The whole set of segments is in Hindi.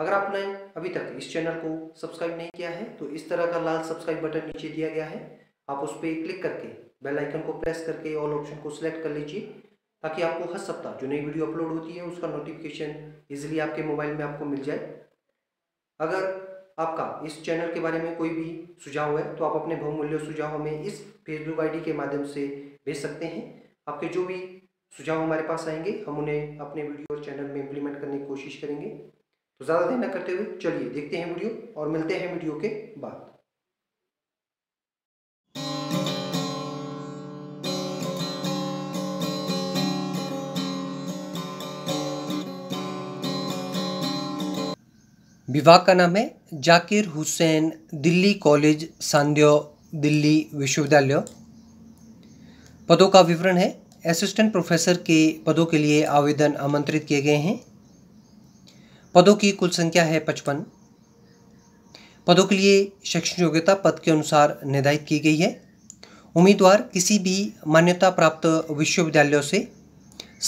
अगर आपने अभी तक इस चैनल को सब्सक्राइब नहीं किया है तो इस तरह का लाल सब्सक्राइब बटन नीचे दिया गया है आप उस पर क्लिक करके बेल आइकन को प्रेस करके ऑल ऑप्शन को सिलेक्ट कर लीजिए ताकि आपको हर सप्ताह जो नई वीडियो अपलोड होती है उसका नोटिफिकेशन ईजिली आपके मोबाइल में आपको मिल जाए अगर आपका इस चैनल के बारे में कोई भी सुझाव है तो आप अपने बहुमूल्य सुझाव हमें इस फेसबुक आई के माध्यम से भेज सकते हैं आपके जो भी सुझाव हमारे पास आएंगे हम उन्हें अपने वीडियो और चैनल में इम्प्लीमेंट करने की कोशिश करेंगे तो ज़्यादा देर न करते हुए चलिए देखते हैं वीडियो और मिलते हैं वीडियो के बाद विवाह का नाम है जाकिर हुसैन दिल्ली कॉलेज सांध्यो दिल्ली विश्वविद्यालय पदों का विवरण है असिस्टेंट प्रोफेसर के पदों के लिए आवेदन आमंत्रित किए गए हैं पदों की कुल संख्या है पचपन पदों के लिए शैक्षणिक योग्यता पद के अनुसार निर्धारित की गई है उम्मीदवार किसी भी मान्यता प्राप्त विश्वविद्यालयों से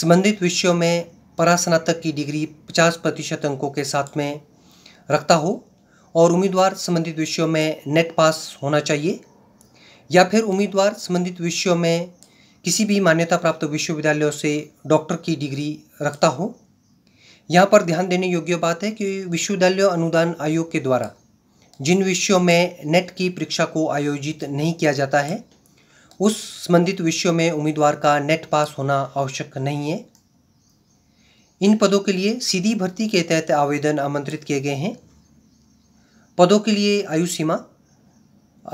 संबंधित विषयों में परास्नातक की डिग्री 50 प्रतिशत अंकों के साथ में रखता हो और उम्मीदवार संबंधित विषयों में नेट पास होना चाहिए या फिर उम्मीदवार संबंधित विषयों में किसी भी मान्यता प्राप्त विश्वविद्यालयों से डॉक्टर की डिग्री रखता हो यहाँ पर ध्यान देने योग्य बात है कि विश्वविद्यालय अनुदान आयोग के द्वारा जिन विषयों में नेट की परीक्षा को आयोजित नहीं किया जाता है उस संबंधित विषयों में उम्मीदवार का नेट पास होना आवश्यक नहीं है इन पदों के लिए सीधी भर्ती के तहत आवेदन आमंत्रित किए गए हैं पदों के लिए आयु सीमा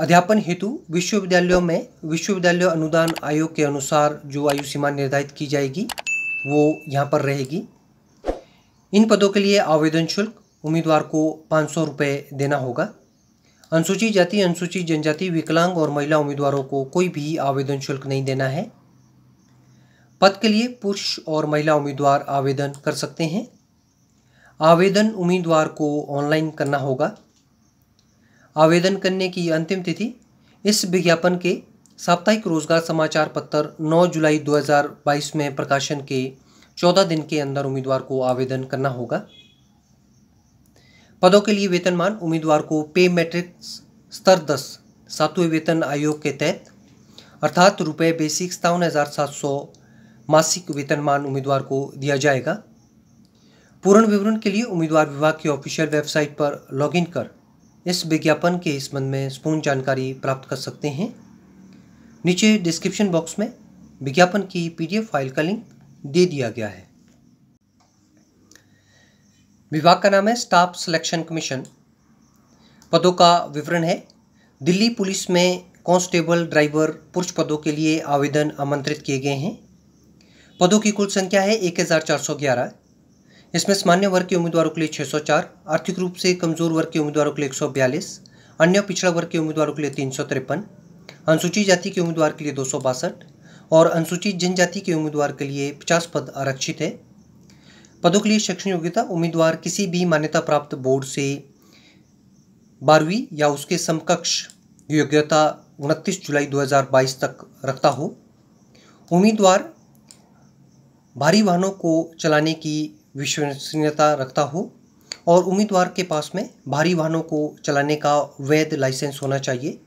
अध्यापन हेतु विश्वविद्यालयों में विश्वविद्यालय अनुदान आयोग के अनुसार जो आयु सीमा निर्धारित की जाएगी वो यहाँ पर रहेगी इन पदों के लिए आवेदन शुल्क उम्मीदवार को पाँच सौ रुपये देना होगा अनुसूचित जाति अनुसूचित जनजाति विकलांग और महिला उम्मीदवारों को कोई भी आवेदन शुल्क नहीं देना है पद के लिए पुरुष और महिला उम्मीदवार आवेदन कर सकते हैं आवेदन उम्मीदवार को ऑनलाइन करना होगा आवेदन करने की अंतिम तिथि इस विज्ञापन के साप्ताहिक रोजगार समाचार पत्र 9 जुलाई 2022 में प्रकाशन के चौदह दिन के अंदर उम्मीदवार को आवेदन करना होगा पदों के लिए वेतनमान उम्मीदवार को पे मैट्रिक्स स्तर दस सातवें वेतन आयोग के तहत अर्थात रुपये बेसिक सत्तावन हज़ार सात सौ मासिक वेतनमान उम्मीदवार को दिया जाएगा पूर्ण विवरण के लिए उम्मीदवार विभाग की ऑफिशियल वेबसाइट पर लॉगिन कर इस विज्ञापन के संबंध में संपूर्ण जानकारी प्राप्त कर सकते हैं नीचे डिस्क्रिप्शन बॉक्स में विज्ञापन की पीडीएफ फाइल का लिंक दे दिया गया है विभाग का नाम है स्टाफ सिलेक्शन कमीशन पदों का विवरण है दिल्ली पुलिस में कांस्टेबल ड्राइवर पुरुष पदों के लिए आवेदन आमंत्रित किए गए हैं पदों की कुल संख्या है एक हज़ार चार सौ ग्यारह इसमें सामान्य वर्ग के उम्मीदवारों के लिए 604, आर्थिक रूप से कमजोर वर्ग के उम्मीदवारों के लिए 142, अन्य पिछड़ा वर्ग के उम्मीदवारों के लिए तीन अनुसूचित जाति के उम्मीदवार के लिए दो और अनुसूचित जनजाति के उम्मीदवार के लिए पचास पद आरक्षित है पदों के लिए शैक्षणिक योग्यता उम्मीदवार किसी भी मान्यता प्राप्त बोर्ड से बारहवीं या उसके समकक्ष योग्यता उनतीस जुलाई 2022 तक रखता हो उम्मीदवार भारी वाहनों को चलाने की विश्वसनीयता रखता हो और उम्मीदवार के पास में भारी वाहनों को चलाने का वैध लाइसेंस होना चाहिए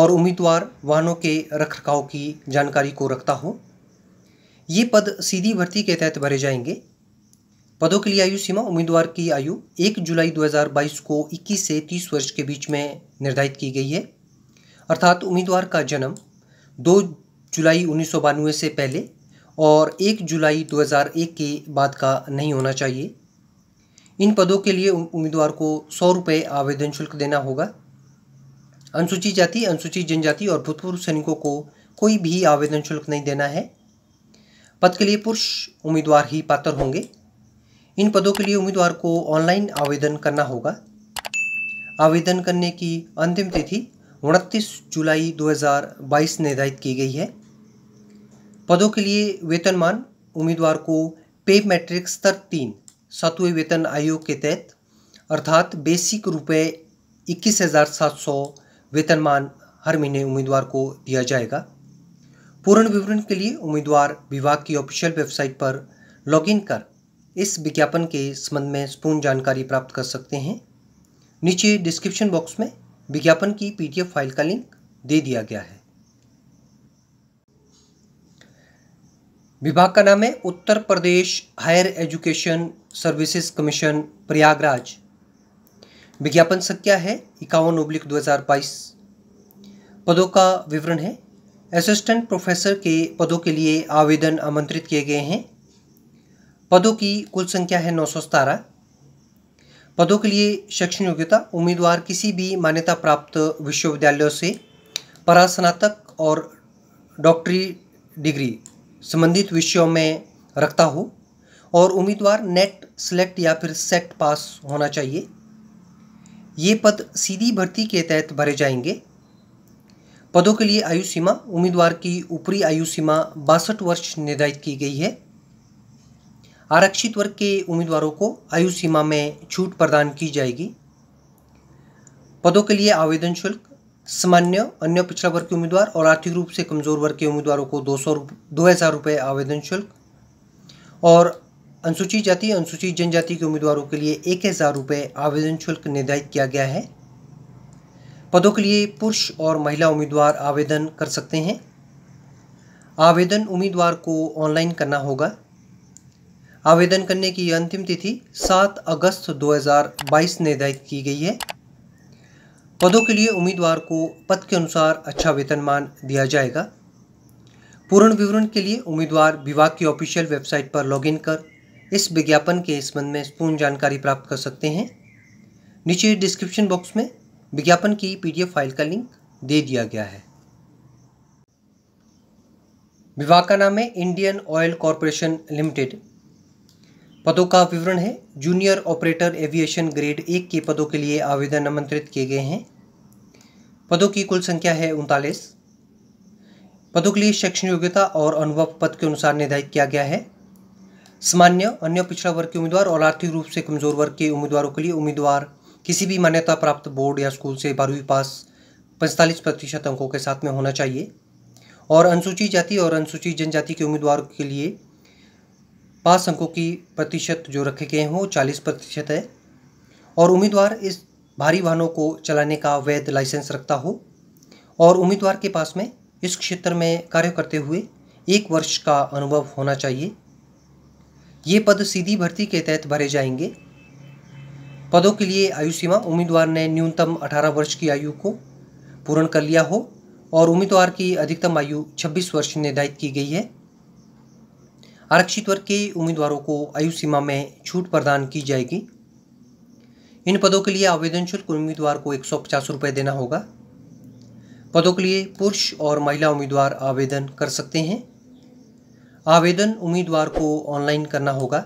और उम्मीदवार वाहनों के रखरखाव की जानकारी को रखता हो ये पद सीधी भर्ती के तहत भरे जाएंगे पदों के लिए आयु सीमा उम्मीदवार की आयु 1 जुलाई 2022 को 21 से 30 वर्ष के बीच में निर्धारित की गई है अर्थात उम्मीदवार का जन्म 2 जुलाई उन्नीस से पहले और 1 जुलाई 2001 के बाद का नहीं होना चाहिए इन पदों के लिए उम्मीदवार को सौ रुपये आवेदन शुल्क देना होगा अनुसूचित जाति अनुसूचित जनजाति और भूतपूर्व सैनिकों को कोई भी आवेदन शुल्क नहीं देना है पद के लिए पुरुष उम्मीदवार ही पात्र होंगे इन पदों के लिए उम्मीदवार को ऑनलाइन आवेदन करना होगा आवेदन करने की अंतिम तिथि उनतीस जुलाई 2022 निर्धारित की गई है पदों के लिए वेतनमान उम्मीदवार को पे मैट्रिक स्तर तीन सातवें वेतन आयोग के तहत अर्थात बेसिक रुपये इक्कीस हज़ार सात सौ वेतनमान हर महीने उम्मीदवार को दिया जाएगा पूर्ण विवरण के लिए उम्मीदवार विभाग की ऑफिशियल वेबसाइट पर लॉगिन कर इस विज्ञापन के संबंध में संपूर्ण जानकारी प्राप्त कर सकते हैं नीचे डिस्क्रिप्शन बॉक्स में विज्ञापन की पीडीएफ फाइल का लिंक दे दिया गया है विभाग का नाम है Uttar Pradesh higher education services commission Prayagraj विज्ञापन संख्या है इक्यावन उब्लिक दो हज़ार बाईस पदों का विवरण है असिस्टेंट प्रोफेसर के पदों के लिए आवेदन आमंत्रित किए गए हैं पदों की कुल संख्या है नौ सौ सतारह पदों के लिए शैक्षणिक योग्यता उम्मीदवार किसी भी मान्यता प्राप्त विश्वविद्यालयों से परास्नातक और डॉक्टरी डिग्री संबंधित विषयों में रखता हो और उम्मीदवार नेट सेलेक्ट या फिर सेट पास होना चाहिए ये पद सीधी भर्ती के तहत भरे जाएंगे पदों के लिए आयु सीमा उम्मीदवार की ऊपरी आयु सीमा बासठ वर्ष निर्धारित की गई है आरक्षित वर्ग के उम्मीदवारों को आयु सीमा में छूट प्रदान की जाएगी पदों के लिए आवेदन शुल्क सामान्य अन्य पिछड़ा वर्ग के उम्मीदवार और आर्थिक रूप से कमजोर वर्ग के उम्मीदवारों को दो सौ दो हज़ार रुपये आवेदन शुल्क और अनुसूचित जाति अनुसूचित जनजाति के उम्मीदवारों के लिए एक हज़ार रुपये आवेदन शुल्क निर्धारित किया गया है पदों के लिए पुरुष और महिला उम्मीदवार आवेदन कर सकते हैं आवेदन उम्मीदवार को ऑनलाइन करना होगा आवेदन करने की अंतिम तिथि 7 अगस्त 2022 निर्धारित की गई है पदों के लिए उम्मीदवार को पद के अनुसार अच्छा वेतनमान दिया जाएगा पूर्ण विवरण के लिए उम्मीदवार विभाग की ऑफिशियल वेबसाइट पर लॉगिन कर इस विज्ञापन के संबंध में पूर्ण जानकारी प्राप्त कर सकते हैं नीचे डिस्क्रिप्शन बॉक्स में विज्ञापन की पीडीएफ फाइल का लिंक दे दिया गया है विभाग का नाम है इंडियन ऑयल कॉरपोरेशन लिमिटेड पदों का विवरण है जूनियर ऑपरेटर एविएशन ग्रेड एक के पदों के लिए आवेदन आमंत्रित किए गए हैं पदों की कुल संख्या है उनतालीस पदों के लिए शैक्षणिक योग्यता और अनुभव पद के अनुसार निर्धारित किया गया है सामान्य अन्य पिछड़ा वर्ग के उम्मीदवार और आर्थिक रूप से कमजोर वर्ग के उम्मीदवारों के लिए उम्मीदवार किसी भी मान्यता प्राप्त बोर्ड या स्कूल से बारहवीं पास पैंतालीस प्रतिशत अंकों के साथ में होना चाहिए और अनुसूचित जाति और अनुसूचित जनजाति के उम्मीदवारों के लिए पास अंकों की प्रतिशत जो रखे गए हैं वो चालीस प्रतिशत है और उम्मीदवार इस भारी वाहनों को चलाने का वैध लाइसेंस रखता हो और उम्मीदवार के पास में इस क्षेत्र में कार्य करते हुए एक वर्ष का अनुभव होना चाहिए ये पद सीधी भर्ती के तहत भरे जाएंगे पदों के लिए आयु सीमा उम्मीदवार ने न्यूनतम 18 वर्ष की आयु को पूर्ण कर लिया हो और उम्मीदवार की अधिकतम आयु 26 वर्ष निर्धारित की गई है आरक्षित वर्ग के उम्मीदवारों को आयु सीमा में छूट प्रदान की जाएगी इन पदों के लिए आवेदन शुल्क उम्मीदवार को एक सौ देना होगा पदों के लिए पुरुष और महिला उम्मीदवार आवेदन कर सकते हैं आवेदन उम्मीदवार को ऑनलाइन करना होगा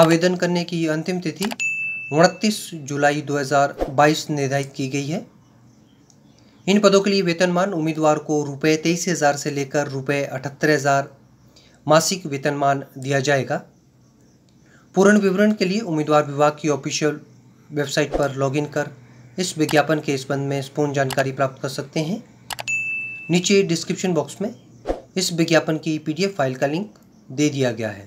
आवेदन करने की अंतिम तिथि उनतीस जुलाई 2022 निर्धारित की गई है इन पदों के लिए वेतनमान उम्मीदवार को रुपये तेईस हज़ार से लेकर रुपये अठहत्तर हज़ार मासिक वेतनमान दिया जाएगा पूर्ण विवरण के लिए उम्मीदवार विभाग की ऑफिशियल वेबसाइट पर लॉगिन कर इस विज्ञापन के संबंध में पूर्ण जानकारी प्राप्त कर सकते हैं नीचे डिस्क्रिप्शन बॉक्स में इस विज्ञापन की पीडीएफ फाइल का लिंक दे दिया गया है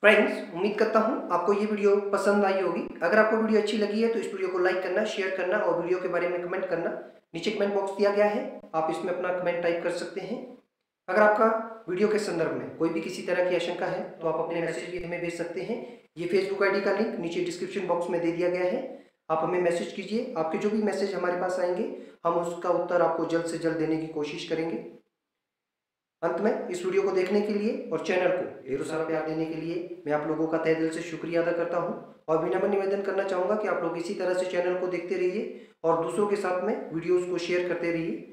फ्रेंड्स उम्मीद करता हूँ आपको ये वीडियो पसंद आई होगी अगर आपको वीडियो अच्छी लगी है तो इस वीडियो को लाइक करना शेयर करना और वीडियो के बारे में कमेंट करना नीचे कमेंट बॉक्स दिया गया है आप इसमें अपना कमेंट टाइप कर सकते हैं अगर आपका वीडियो के संदर्भ में कोई भी किसी तरह की आशंका है तो आप अपने मैसेज भी हमें भेज सकते हैं ये फेसबुक आई का लिंक नीचे डिस्क्रिप्शन बॉक्स में दे दिया गया है आप हमें मैसेज कीजिए आपके जो भी मैसेज हमारे पास आएंगे हम उसका उत्तर आपको जल्द से जल्द देने की कोशिश करेंगे अंत में इस वीडियो को देखने के लिए और चैनल को ढेर सारा प्यार देने के लिए मैं आप लोगों का तय दिल से शुक्रिया अदा करता हूँ और विनम्र निवेदन करना चाहूँगा कि आप लोग इसी तरह से चैनल को देखते रहिए और दूसरों के साथ में वीडियोस को शेयर करते रहिए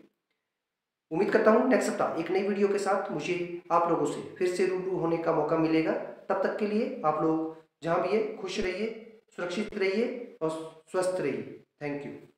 उम्मीद करता हूँ नेक्स्ट सप्ताह एक नई वीडियो के साथ मुझे आप लोगों से फिर से रूबरू होने का मौका मिलेगा तब तक के लिए आप लोग जहाँ भी है खुश रहिए सुरक्षित रहिए और स्वस्थ रहिए थैंक यू